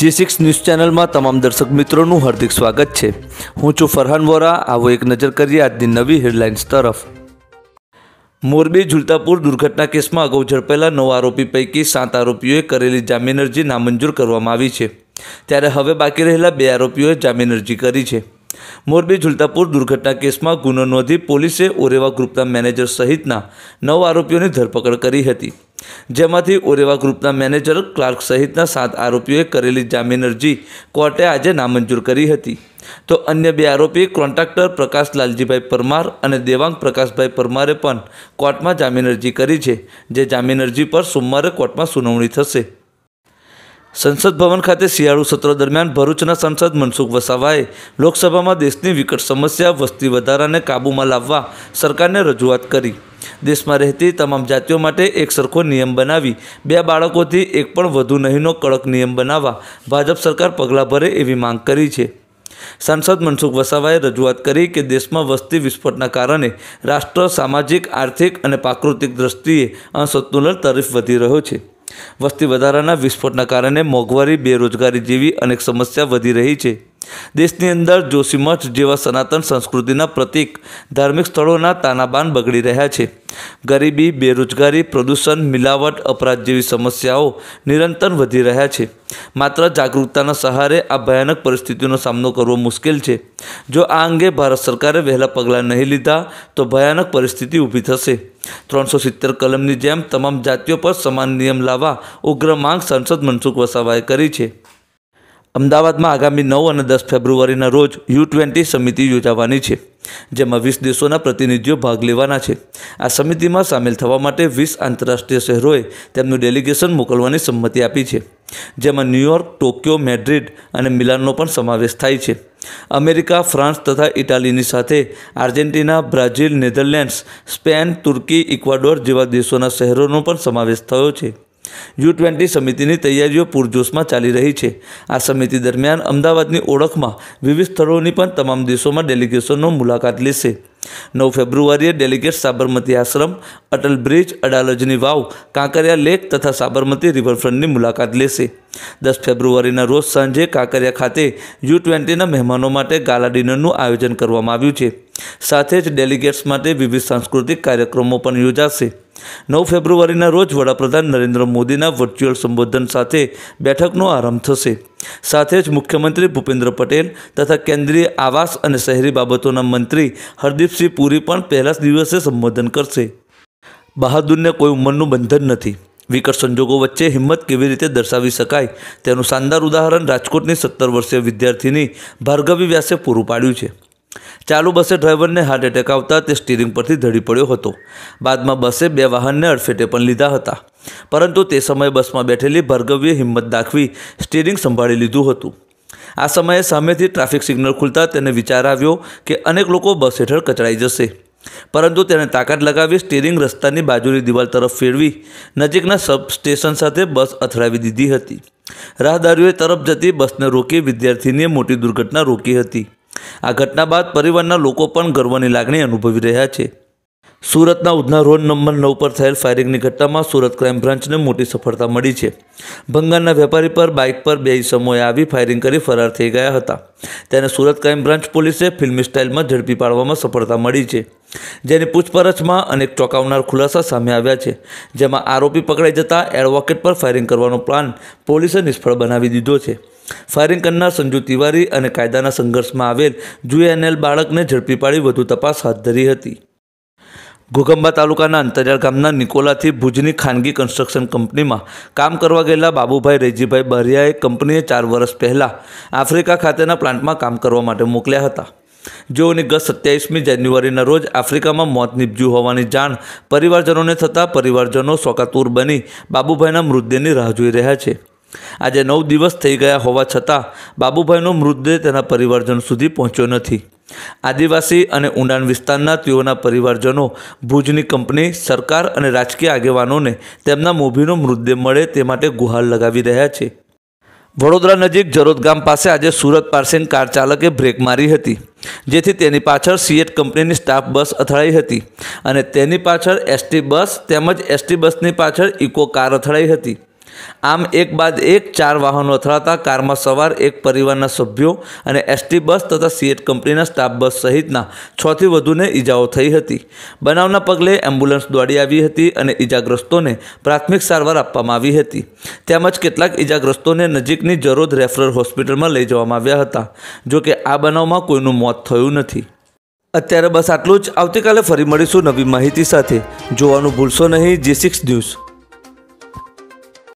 જે six news ચેનલમાં તમામ દર્શક મિત્રોનું હાર્દિક સ્વાગત છે હું છું ફરહાન વોરા આવો એક નજર કરીએ આજની નવી હેડલાઇન્સ તરફ મોરબી ઝુલતાપુર દુર્ઘટના કેસમાં અગાઉ ઝડપેલા નવ આરોપી પૈકી સાત આરોપીઓએ કરેલી જામીન અરજી નામંજૂર કરવામાં આવી છે ત્યારે હવે બાકી રહેલા બે આરોપીઓએ જામીન અરજી કરી છે મોરબી ઝુલતાપુર દુર્ઘટના કેસમાં ગુનો નોંધી પોલીસે ઓરેવા ગ્રુપના મેનેજર સહિતના નવ આરોપીઓની ધરપકડ કરી હતી જેમાંથી ઓરેવા ગ્રુપના મેનેજર ક્લાર્ક સહિતના સાત આરોપીઓએ કરેલી જામીન અરજી કોર્ટે આજે નામંજૂર કરી હતી તો અન્ય બે આરોપી કોન્ટ્રાક્ટર પ્રકાશ લાલજીભાઈ પરમાર અને દેવાંગ પ્રકાશભાઈ પરમારે પણ કોર્ટમાં જામીન અરજી કરી છે જે જામીન અરજી પર સોમવારે કોર્ટમાં સુનાવણી થશે સંસદ ભવન ખાતે શિયાળુ સત્ર દરમિયાન ભરૂચના સાંસદ મનસુખ વસાવાએ લોકસભામાં દેશની વિકટ સમસ્યા વસ્તી વધારાને કાબૂમાં લાવવા સરકારને રજૂઆત કરી દેશમાં રહેતી તમામ જાતિઓ માટે એક સરખો નિયમ બનાવી બે બાળકોથી એક પણ વધુ નહીંનો કડક નિયમ બનાવવા ભાજપ સરકાર પગલાં ભરે એવી માંગ કરી છે સાંસદ મનસુખ વસાવાએ રજૂઆત કરી કે દેશમાં વસ્તી વિસ્ફોટના કારણે રાષ્ટ્ર સામાજિક આર્થિક અને પ્રાકૃતિક દ્રષ્ટિએ અસંતુલન તરફ વધી રહ્યો છે વસ્તી વધારાના વિસ્ફોટના કારણે મોંઘવારી બેરોજગારી જેવી અનેક સમસ્યા વધી રહી છે દેશની અંદર જોશીમઠ જેવા સનાતન સંસ્કૃતિના પ્રતિક ધાર્મિક સ્થળોના તાનાબાન બગડી રહ્યા છે ગરીબી બેરોજગારી પ્રદૂષણ મિલાવટ અપરાધ જેવી સમસ્યાઓ નિરંતર વધી રહ્યા છે માત્ર જાગૃતતાના સહારે આ ભયાનક પરિસ્થિતિનો સામનો કરવો મુશ્કેલ છે જો આ અંગે ભારત સરકારે વહેલા પગલાં નહીં લીધા તો ભયાનક પરિસ્થિતિ ઊભી થશે ત્રણસો સિત્તેર કલમની જેમ તમામ જાતિઓ પર સમાન નિયમ લાવવા ઉગ્ર માંગ સંસદ મનસુખ વસાવાએ કરી છે અમદાવાદમાં આગામી નવ અને દસ ફેબ્રુઆરીના રોજ યુ ટ્વેન્ટી સમિતિ યોજાવાની છે જેમાં વીસ દેશોના પ્રતિનિધિઓ ભાગ લેવાના છે આ સમિતિમાં સામેલ થવા માટે વીસ આંતરરાષ્ટ્રીય શહેરોએ તેમનું ડેલિગેશન મોકલવાની સંમતિ આપી છે જેમાં ન્યુયોર્ક ટોક્યો મેડ્રિડ અને મિલાનનો પણ સમાવેશ થાય છે અમેરિકા ફ્રાન્સ તથા ઇટાલીની સાથે આર્જેન્ટિના બ્રાઝિલ નેધરલેન્ડ્સ સ્પેન તુર્કી ઇક્વાડોર જેવા દેશોના શહેરોનો પણ સમાવેશ થયો છે યુ ટ્વેન્ટી સમિતિની તૈયારીઓ પૂરજોશમાં ચાલી રહી છે આ સમિતિ દરમિયાન અમદાવાદની ઓળખમાં વિવિધ સ્થળોની પણ તમામ દેશોમાં ડેલિગેશનનો મુલાકાત લેશે નવ ફેબ્રુઆરીએ ડેલિગેટ સાબરમતી આશ્રમ અટલ બ્રિજ અડાલજની વાવ કાંકરિયા લેક તથા સાબરમતી રિવરફ્રન્ટની મુલાકાત લેશે દસ ફેબ્રુઆરીના રોજ સાંજે કાંકરિયા ખાતે યુ ટ્વેન્ટીના મહેમાનો માટે ગાલા ડિનરનું આયોજન કરવામાં આવ્યું છે સાથે જ ડેલિગેટ્સ માટે વિવિધ સાંસ્કૃતિક કાર્યક્રમો પણ યોજાશે નવ ફેબ્રુઆરીના રોજ વડાપ્રધાન નરેન્દ્ર મોદીના વર્ચ્યુઅલ સંબોધન સાથે બેઠકનો આરંભ થશે સાથે જ મુખ્યમંત્રી ભૂપેન્દ્ર પટેલ તથા કેન્દ્રીય આવાસ અને શહેરી બાબતોના મંત્રી હરદીપસિંહ પુરી પણ પહેલા દિવસે સંબોધન કરશે બહાદુરને કોઈ ઉંમરનું બંધન નથી વિકટ સંજોગો વચ્ચે હિંમત કેવી રીતે દર્શાવી શકાય તેનું શાનદાર ઉદાહરણ રાજકોટની સત્તર વર્ષીય વિદ્યાર્થીની ભાર્ગવી વ્યાસે પૂરું પાડ્યું છે ચાલુ બસે ડ્રાઈવરને હાર્ટ એટેક આવતા તે સ્ટીરિંગ પરથી ધડી પડ્યો હતો બાદમાં બસે બે વાહનને અડફેટે પણ લીધા હતા પરંતુ તે સમયે બસમાં બેઠેલી ભાર્ગવીએ હિંમત દાખવી સ્ટીરિંગ સંભાળી લીધું હતું આ સમયે સામેથી ટ્રાફિક સિગ્નલ ખુલતા તેને વિચાર આવ્યો કે અનેક લોકો બસ હેઠળ કચડાઈ જશે પરંતુ તેણે તાકાત લગાવી સ્ટીરિંગ રસ્તાની બાજુની દિવાલ તરફ ફેરવી નજીકના સબ સ્ટેશન સાથે બસ અથડાવી દીધી હતી રાહદારીઓએ તરફ જતી બસને રોકી વિદ્યાર્થીનીએ મોટી દુર્ઘટના રોકી હતી આ ઘટના બાદ પરિવારના લોકો પણ ગર્વની લાગણી અનુભવી રહ્યા છે સુરતના ઉધના રોડ નંબર નવ પર થયેલ ફાયરિંગની ઘટનામાં સુરત ક્રાઇમ બ્રાન્ચને મોટી સફળતા મળી છે ભંગારના વેપારી પર બાઇક પર બે ઇસમોએ આવી ફાયરિંગ કરી ફરાર થઈ ગયા હતા તેને સુરત ક્રાઇમ બ્રાન્ચ પોલીસે ફિલ્મી સ્ટાઇલમાં ઝડપી પાડવામાં સફળતા મળી છે જેની પૂછપરછમાં અનેક ચોંકાવનાર ખુલાસા સામે આવ્યા છે જેમાં આરોપી પકડાઈ જતા એડવોકેટ પર ફાયરિંગ કરવાનો પ્લાન પોલીસે નિષ્ફળ બનાવી દીધો છે ફાયરિંગ કરનાર સંજુ તિવારી અને કાયદાના સંઘર્ષમાં આવેલ જુએનએલ બાળકને ઝડપી પાડી વધુ તપાસ હાથ ધરી હતી ઘોગંબા તાલુકાના અંતરિયાળ ગામના નિકોલાથી ભુજની ખાનગી કન્સ્ટ્રક્શન કંપનીમાં કામ કરવા ગયેલા બાબુભાઈ રેજીભાઈ બરિયાએ કંપનીએ ચાર વર્ષ પહેલાં આફ્રિકા ખાતેના પ્લાન્ટમાં કામ કરવા માટે મોકલ્યા હતા જેઓની ગત સત્યાવીસમી જાન્યુઆરીના રોજ આફ્રિકામાં મોત નીપજ્યું હોવાની જાણ પરિવારજનોને થતાં પરિવારજનો શોકાતુર બની બાબુભાઈના મૃતદેહની રાહ જોઈ રહ્યા છે આજે નવ દિવસ થઈ ગયા હોવા છતાં બાબુભાઈનો મૃતદેહ તેના પરિવારજન સુધી પહોંચ્યો નથી આદિવાસી અને ઉંડાણ વિસ્તારના તેઓના પરિવારજનો ભુજની કંપની સરકાર અને રાજકીય આગેવાનોને તેમના મોભીનો મૃતદેહ મળે તે માટે ગુહાર લગાવી રહ્યા છે વડોદરા નજીક જરોદ ગામ પાસે આજે સુરત પાર્સિંગ કાર ચાલકે બ્રેક મારી હતી જેથી તેની પાછળ સીએટ કંપનીની સ્ટાફ બસ અથડાઈ હતી અને તેની પાછળ એસટી બસ તેમજ એસટી બસની પાછળ ઇકો કાર અથડાઈ હતી આમ એક બાદ એક ચાર વાહનો અથડાતા કારમાં સવાર એક પરિવારના સભ્યો અને એસટી બસ તથા સીએટ કંપનીના સ્ટાફ બસ સહિતના છથી વધુને ઈજાઓ થઈ હતી બનાવના પગલે એમ્બ્યુલન્સ દોડી આવી હતી અને ઈજાગ્રસ્તોને પ્રાથમિક સારવાર આપવામાં આવી હતી તેમજ કેટલાક ઈજાગ્રસ્તોને નજીકની જરોદ રેફરલ હોસ્પિટલમાં લઈ જવામાં આવ્યા હતા જોકે આ બનાવમાં કોઈનું મોત થયું નથી અત્યારે બસ આટલું જ આવતીકાલે ફરી મળીશું નવી માહિતી સાથે જોવાનું ભૂલશો નહીં જી સિક્સ ન્યૂઝ